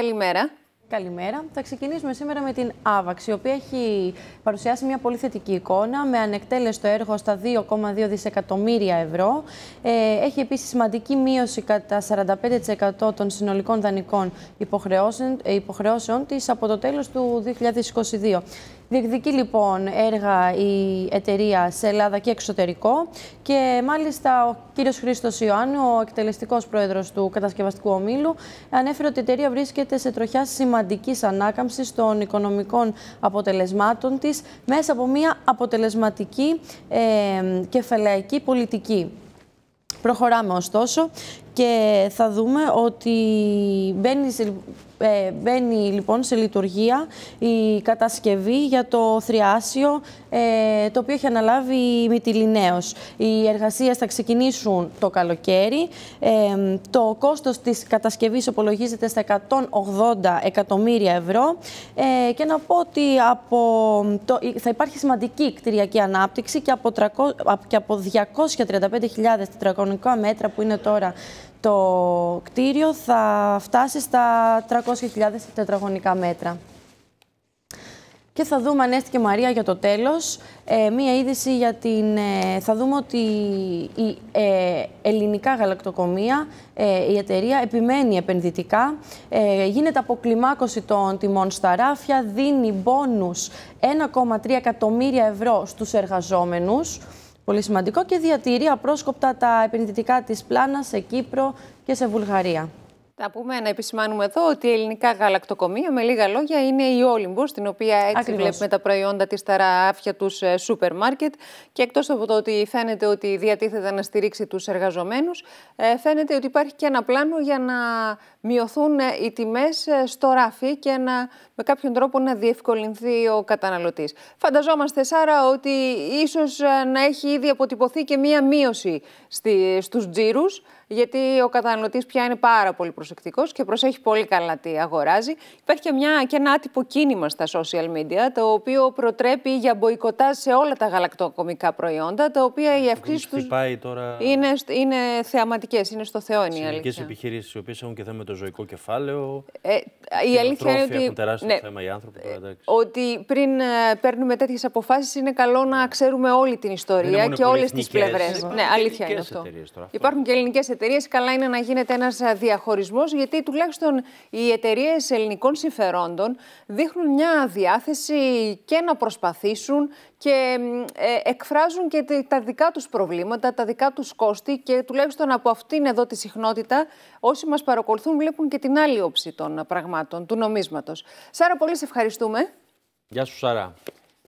καλημέρα. Καλημέρα. Θα ξεκινήσουμε σήμερα με την Άβαξ, η οποία έχει παρουσιάσει μια πολύ θετική εικόνα με ανεκτέλεστο έργο στα 2,2 δισεκατομμύρια ευρώ. Ε, έχει επίσης σημαντική μείωση κατά 45% των συνολικών δανεικών υποχρεώσεων, ε, υποχρεώσεων της από το τέλος του 2022. Διεκδικεί λοιπόν έργα η εταιρεία σε Ελλάδα και εξωτερικό και μάλιστα ο κύριος Χρήστος Ιωάννου, ο εκτελεστικός πρόεδρος του κατασκευαστικού ομίλου, ανέφερε ότι η εταιρεία βρίσκεται σε τροχιά σημαντικής ανάκαμψης των οικονομικών αποτελεσμάτων της μέσα από μια αποτελεσματική ε, κεφαλαϊκή πολιτική. Προχωράμε ωστόσο και θα δούμε ότι μπαίνει, σε, ε, λοιπόν σε λειτουργία η κατασκευή για το θριάσιο ε, το οποίο έχει αναλάβει η Μητυλινέως. Οι εργασίες θα ξεκινήσουν το καλοκαίρι. Ε, το κόστος της κατασκευής υπολογίζεται στα 180 εκατομμύρια ευρώ και να πω ότι από θα υπάρχει σημαντική κτηριακή ανάπτυξη και από, 300, και από 235.000 τετραγωνικά μέτρα που είναι τώρα το κτίριο θα φτάσει στα 300.000 τετραγωνικά μέτρα. Και θα δούμε, Ανέστη και Μαρία, για το τέλος, ε, μία είδηση για την... Ε, θα δούμε ότι η ε, ελληνικά γαλακτοκομεία, η εταιρεία, επιμένει επενδυτικά, γίνεται αποκλιμάκωση των τιμών στα ράφια, δίνει μπόνους 1,3 εκατομμύρια ευρώ στους εργαζόμενους, πολύ σημαντικό και διατηρεί απρόσκοπτα τα επενδυτικά της πλάνας σε Κύπρο και σε Βουλγαρία. Να πούμε, να επισημάνουμε εδώ ότι η ελληνικά γαλακτοκομεία, με λίγα λόγια, είναι η Όλυμπο, την οποία έτσι Ακριβώς. βλέπουμε τα προϊόντα της στα ράφια τους ε, σούπερ μάρκετ. Και εκτός από το ότι φαίνεται ότι διατίθεται να στηρίξει τους εργαζομένους, ε, φαίνεται ότι υπάρχει και ένα πλάνο για να μειωθούν ε, οι τιμές στο ράφι και να, με κάποιον τρόπο να διευκολυνθεί ο καταναλωτής. Φανταζόμαστε, Σάρα, ότι ίσως να έχει ήδη αποτυπωθεί και μία μείωση στους τζίρους γιατί ο καταναλωτής πια είναι πάρα πολύ προσεκτικός και προσέχει πολύ καλά τι αγοράζει. Υπάρχει και, μια, ένα άτυπο κίνημα στα social media, το οποίο προτρέπει για μποϊκοτά σε όλα τα γαλακτοκομικά προϊόντα, τα οποία οι αυξήσει του είναι, είναι θεαματικές, είναι στο Θεό είναι η αλήθεια. επιχειρήσεις οι οποίες έχουν και θέμα το ζωικό κεφάλαιο. Ε, η αλήθεια είναι ότι. Έχουν τεράστιο ναι, θέμα οι άνθρωποι. Τώρα, ε, ότι πριν ε, παίρνουμε τέτοιες αποφάσεις, είναι καλό να ναι. ξέρουμε όλη την ιστορία και όλες τις πλευρέ. Ναι, αλήθεια είναι αυτό. Υπάρχουν και ελληνικές εταιρείες εταιρείε, καλά είναι να γίνεται ένας διαχωρισμός, γιατί τουλάχιστον οι εταιρείες ελληνικών συμφερόντων δείχνουν μια διάθεση και να προσπαθήσουν και ε, εκφράζουν και τα δικά τους προβλήματα, τα δικά τους κόστη και τουλάχιστον από αυτήν εδώ τη συχνότητα όσοι μας παρακολουθούν βλέπουν και την άλλη όψη των πραγμάτων, του νομίσματος. Σάρα, πολύ σε ευχαριστούμε. Γεια σου Σάρα.